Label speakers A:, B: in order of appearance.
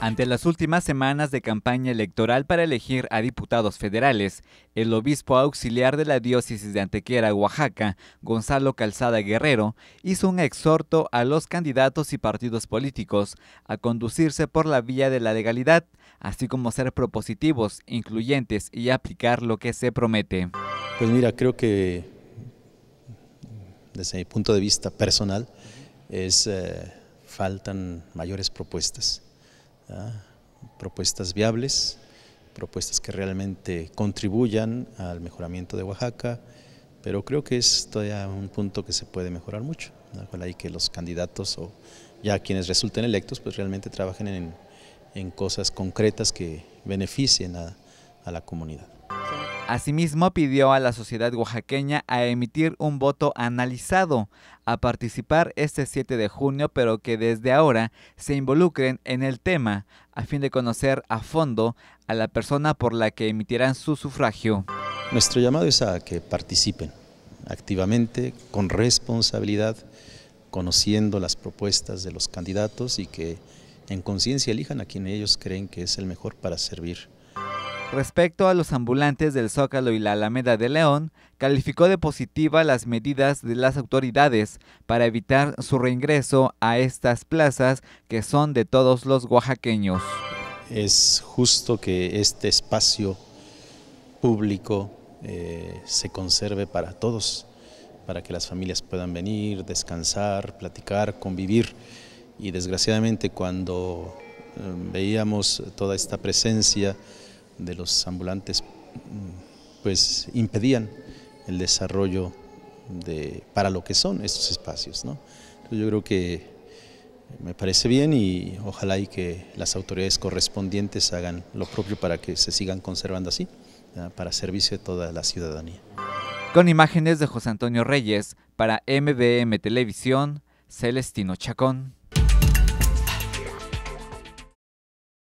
A: Ante las últimas semanas de campaña electoral para elegir a diputados federales, el obispo auxiliar de la diócesis de Antequera, Oaxaca, Gonzalo Calzada Guerrero, hizo un exhorto a los candidatos y partidos políticos a conducirse por la vía de la legalidad, así como ser propositivos, incluyentes y aplicar lo que se promete. Pues mira, creo que
B: desde mi punto de vista personal es eh, faltan mayores propuestas propuestas viables, propuestas que realmente contribuyan al mejoramiento de Oaxaca, pero creo que es todavía un punto que se puede mejorar mucho. cual hay que los candidatos o ya quienes resulten electos, pues realmente trabajen en, cosas concretas que beneficien a la comunidad.
A: Asimismo, pidió a la sociedad oaxaqueña a emitir un voto analizado, a participar este 7 de junio, pero que desde ahora se involucren en el tema, a fin de conocer a fondo a la persona por la que emitirán su sufragio.
B: Nuestro llamado es a que participen activamente, con responsabilidad, conociendo las propuestas de los candidatos
A: y que en conciencia elijan a quien ellos creen que es el mejor para servir Respecto a los ambulantes del Zócalo y la Alameda de León, calificó de positiva las medidas de las autoridades para evitar su reingreso a estas plazas que son de todos los oaxaqueños. Es justo que este espacio
B: público eh, se conserve para todos, para que las familias puedan venir, descansar, platicar, convivir. Y desgraciadamente cuando eh, veíamos toda esta presencia, de los ambulantes mm, pues impedían el desarrollo de, para lo que son estos espacios. ¿no? yo creo que me parece bien y ojalá y que las autoridades correspondientes hagan lo propio para que se sigan
A: conservando así, para servicio de toda la ciudadanía. Con imágenes de José Antonio Reyes para MBM Televisión, Celestino Chacón.